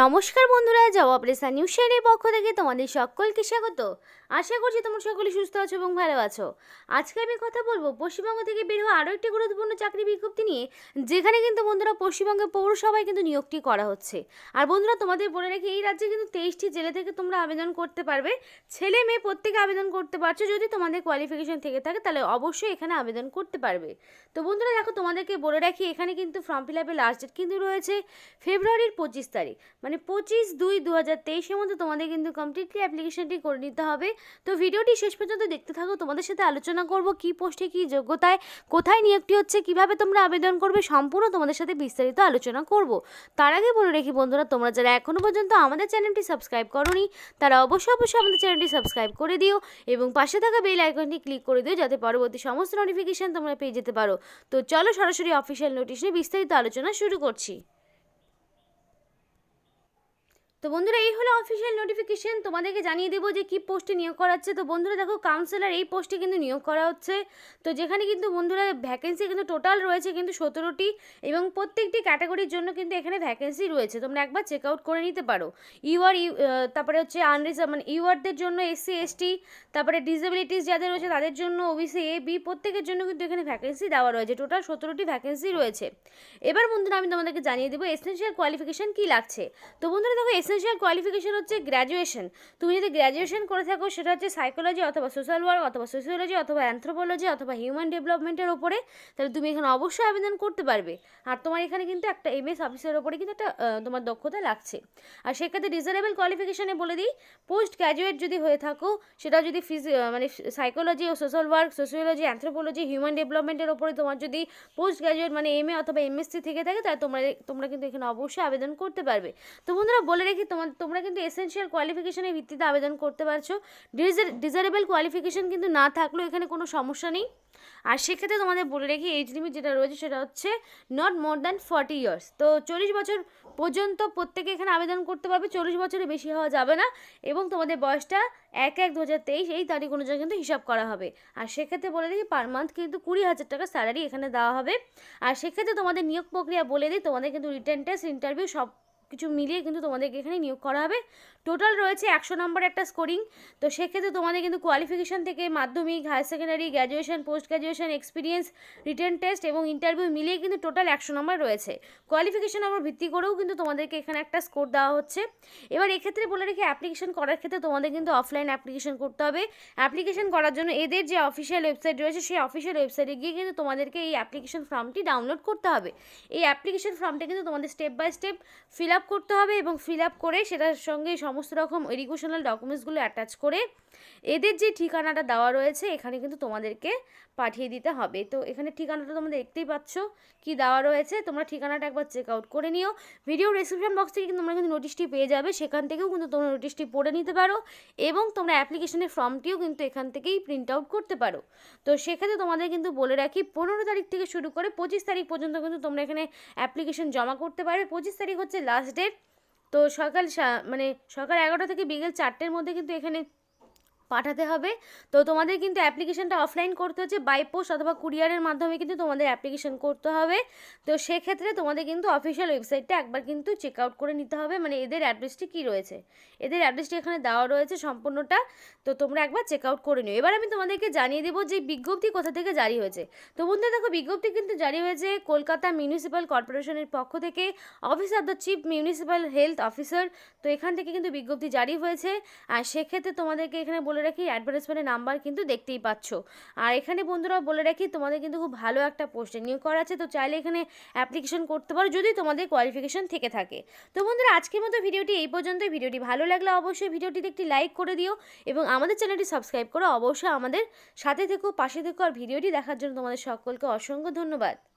নমস্কার বন্ধুরা জবাব রেসা নিউজ শেয়ারের পক্ষ থেকে তোমাদের সকলকে স্বাগত আশা করছি তোমরা সকলে সুস্থ আছো এবং ভালো আছো আজকে আমি কথা বলবো পশ্চিমবঙ্গ থেকে বের হওয়া আরও একটি গুরুত্বপূর্ণ চাকরি বিজ্ঞপ্তি নিয়ে যেখানে কিন্তু বন্ধুরা পশ্চিমবঙ্গে পৌরসভায় কিন্তু নিয়োগটি করা হচ্ছে আর বন্ধুরা তোমাদের বলে রাখি এই রাজ্যে কিন্তু তেইশটি জেলে থেকে তোমরা আবেদন করতে পারবে ছেলে মেয়ে প্রত্যেকে আবেদন করতে পারছো যদি তোমাদের কোয়ালিফিকেশন থেকে থাকে তাহলে অবশ্যই এখানে আবেদন করতে পারবে তো বন্ধুরা দেখো তোমাদেরকে বলে রাখি এখানে কিন্তু ফর্ম ফিল আপের লাস্ট ডেট কিন্তু রয়েছে ফেব্রুয়ারির পঁচিশ তারিখ মানে পঁচিশ দুই দু হাজার তেইশের মধ্যে তোমাদের কিন্তু কমপ্লিটলি অ্যাপ্লিকেশনটি করে নিতে হবে তো ভিডিওটি শেষ পর্যন্ত দেখতে থাকো তোমাদের সাথে আলোচনা করব কি পোস্টে কি যোগ্যতায় কোথায় নিয়োগটি হচ্ছে কিভাবে তোমরা আবেদন করবে সম্পূর্ণ তোমাদের সাথে বিস্তারিত আলোচনা করব তার আগে বলে রেখি বন্ধুরা তোমরা যারা এখনও পর্যন্ত আমাদের চ্যানেলটি সাবস্ক্রাইব করোনি তারা অবশ্যই অবশ্যই আমাদের চ্যানেলটি সাবস্ক্রাইব করে দিও এবং পাশে থাকা বেল আইকনটি ক্লিক করে দিও যাতে পরবর্তী সমস্ত নোটিফিকেশান তোমরা পেয়ে যেতে পারো তো চলো সরাসরি অফিসিয়াল নোটিশে বিস্তারিত আলোচনা শুরু করছি তো বন্ধুরা এই হলো অফিসিয়াল নোটিফিকেশন তোমাদেরকে জানিয়ে দেবো যে কি পোস্টে নিয়োগ করা হচ্ছে তো বন্ধুরা দেখো কাউন্সিলার এই পোস্টে কিন্তু নিয়োগ করা হচ্ছে তো যেখানে কিন্তু বন্ধুরা ভ্যাকেন্সি কিন্তু টোটাল রয়েছে কিন্তু সতেরোটি এবং প্রত্যেকটি ক্যাটাগরির জন্য কিন্তু এখানে ভ্যাকেন্সি রয়েছে তোমরা একবার চেক আউট করে নিতে পারো ইউআর ইউ তারপরে হচ্ছে আনরিজার্ভ মানে ইউআরদের জন্য এসসি এসটি তারপরে ডিসেবিলিটিস যাদের রয়েছে তাদের জন্য ওবিসি এ বি প্রত্যেকের জন্য কিন্তু এখানে ভ্যাকেন্সি দেওয়া রয়েছে টোটাল সতেরোটি ভ্যাকেন্সি রয়েছে এবার বন্ধুরা আমি তোমাদেরকে জানিয়ে দেবো এসেন্সিয়াল কোয়ালিফিকেশান কী লাগছে তো বন্ধুরা দেখো এসেন্সিয়াল কোয়ালিফিকেশন হচ্ছে গ্র্যাজুয়েশন তুমি যদি গ্র্যাজুয়েশন করে থাকো সেটা হচ্ছে সাইকোলজি অথবা সোশ্যাল ওয়ার্ক অথবা সোশিওলজি অথবা অ্যান্থ্রোপোলজি অথবা হিউম্যান ডেভেলপমেন্টের ওপরে তাহলে তুমি এখানে অবশ্যই আবেদন করতে পারবে আর তোমার এখানে কিন্তু একটা এম এস অফিসের ওপরে কিন্তু একটা তোমার দক্ষতা লাগছে আর সেক্ষেত্রে রিজনেবল কোয়ালিফিকেশানে বলে দিই পোস্ট গ্র্যাজুয়েট যদি হয়ে থাকো সেটা যদি ফিজি মানে সাইকোলজি ও social work sociology anthropology human ডেভেলপমেন্টের ওপরে তোমার যদি পোস্ট গ্র্যাজুয়েট মানে এম এ অথবা এমএসসি থেকে থাকে তাহলে তোমরা তোমরা কিন্তু এখানে অবশ্যই আবেদন করতে পারবে তো বন্ধুরা বলে রেখে থেকে তোমার তোমরা কিন্তু এসেন্সিয়াল কোয়ালিফিকেশনের ভিত্তিতে আবেদন করতে পারছো ডিজারেবল কোয়ালিফিকেশন কিন্তু না থাকলেও এখানে কোনো সমস্যা নেই আর সেক্ষেত্রে তোমাদের বলে রেখে এজ লিমিট যেটা রয়েছে সেটা হচ্ছে not more than forty years তো চল্লিশ বছর পর্যন্ত প্রত্যেকে এখানে আবেদন করতে পারবে চল্লিশ বছরে বেশি হওয়া যাবে না এবং তোমাদের বয়সটা এক এক দু হাজার তেইশ এই তারিখ অনুযায়ী কিন্তু হিসাব করা হবে আর সেক্ষেত্রে বলে দিই পার মান্থ কিন্তু কুড়ি হাজার টাকা স্যালারি এখানে দেওয়া হবে আর সেক্ষেত্রে তোমাদের নিয়োগ প্রক্রিয়া বলে দিই তোমাদের কিন্তু রিটার্ন টেস্ট ইন্টারভিউ সব কিছু মিলিয়ে কিন্তু তোমাদেরকে এখানে নিয়োগ করা হবে টোটাল রয়েছে একশো নম্বর একটা স্কোরিং তো সেক্ষেত্রে তোমাদের কিন্তু কোয়ালিফিকেশান থেকে মাধ্যমিক higher secondary graduation post graduation experience written test এবং ইন্টারভিউ মিলিয়ে কিন্তু টোটাল একশো নম্বর রয়েছে কোয়ালিফিকেশান উপর ভিত্তি করেও কিন্তু তোমাদেরকে এখানে একটা স্কোর দেওয়া হচ্ছে এবার এক্ষেত্রে বলে রেখে অ্যাপ্লিকেশন করার ক্ষেত্রে তোমাদের কিন্তু অফলাইন অ্যাপ্লিকেশন করতে হবে অ্যাপ্লিকেশন করার জন্য এদের যে অফিসিয়াল ওয়েবসাইট রয়েছে সেই অফিসিয়াল ওয়েবসাইটে গিয়ে কিন্তু তোমাদেরকে এই অ্যাপ্লিকেশান ফর্মটি ডাউনলোড করতে হবে এই অ্যাপ্লিকেশন ফর্মটা কিন্তু তোমাদের step by step fill up করতে হবে এবং ফিল আপ করে সেটার সঙ্গে সমস্ত রকম এডুকেশনাল ডকুমেন্টসগুলো অ্যাটাচ করে এদের যে ঠিকানাটা দেওয়া রয়েছে এখানে কিন্তু তোমাদেরকে পাঠিয়ে দিতে হবে তো এখানে ঠিকানাটা তোমরা দেখতেই পাচ্ছ কি দেওয়া রয়েছে তোমরা ঠিকানাটা একবার চেক আউট করে নিও ভিডিও ডিসক্রিপশন বক্স থেকে কিন্তু তোমরা কিন্তু নোটিশটি পেয়ে যাবে সেখান থেকেও কিন্তু তোমরা নোটিশটি পড়ে নিতে পারো এবং তোমরা অ্যাপ্লিকেশনের ফর্মটিও কিন্তু এখান থেকেই প্রিন্ট আউট করতে পারো তো সেক্ষেত্রে তোমাদের কিন্তু বলে রাখি পনেরো তারিখ থেকে শুরু করে পঁচিশ তারিখ পর্যন্ত কিন্তু তোমরা এখানে অ্যাপ্লিকেশন জমা করতে পারবে পঁচিশ তারিখ হচ্ছে লাস্ট লাস্ট ডেট তো সকাল মানে সকাল এগারোটা থেকে বিকেল চারটের মধ্যে কিন্তু এখানে পাঠাতে হবে তো তোমাদের কিন্তু অ্যাপ্লিকেশনটা অফলাইন করতে হচ্ছে বাইপোস্ট অথবা কুরিয়ারের মাধ্যমে কিন্তু তোমাদের অ্যাপ্লিকেশন করতে হবে তো সেক্ষেত্রে তোমাদের কিন্তু অফিসিয়াল ওয়েবসাইটটা একবার কিন্তু চেক আউট করে নিতে হবে মানে এদের অ্যাড্রেসটি কী রয়েছে এদের অ্যাড্রেসটি এখানে দেওয়া রয়েছে সম্পূর্ণটা তো তোমরা একবার চেক আউট করে নিও এবার আমি তোমাদেরকে জানিয়ে দেবো যে বিজ্ঞপ্তি কোথা থেকে জারি হয়েছে তো বন্ধু দেখো বিজ্ঞপ্তি কিন্তু জারি হয়েছে কলকাতা মিউনিসিপ্যাল কর্পোরেশনের পক্ষ থেকে office of the chief municipal health officer তো এখান থেকে কিন্তু বিজ্ঞপ্তি জারি হয়েছে আর সেক্ষেত্রে তোমাদেরকে এখানে বলে রাখি অ্যাডভার্টাইজমেন্টের নাম্বার কিন্তু দেখতেই পাচ্ছ আর এখানে বন্ধুরা বলে রাখি তোমাদের কিন্তু খুব ভালো একটা পোস্টে নিয়োগ করা আছে তো চাইলে এখানে অ্যাপ্লিকেশন করতে পারো যদি তোমাদের কোয়ালিফিকেশন থেকে থাকে তো বন্ধুরা আজকের মতো ভিডিওটি এই পর্যন্তই ভিডিওটি ভালো লাগলে অবশ্যই ভিডিওটিতে একটি লাইক করে দিও এবং আমাদের চ্যানেলটি সাবস্ক্রাইব করো অবশ্যই আমাদের সাথে থেকো পাশে থেকো আর ভিডিওটি দেখার জন্য তোমাদের সকলকে অসংখ্য ধন্যবাদ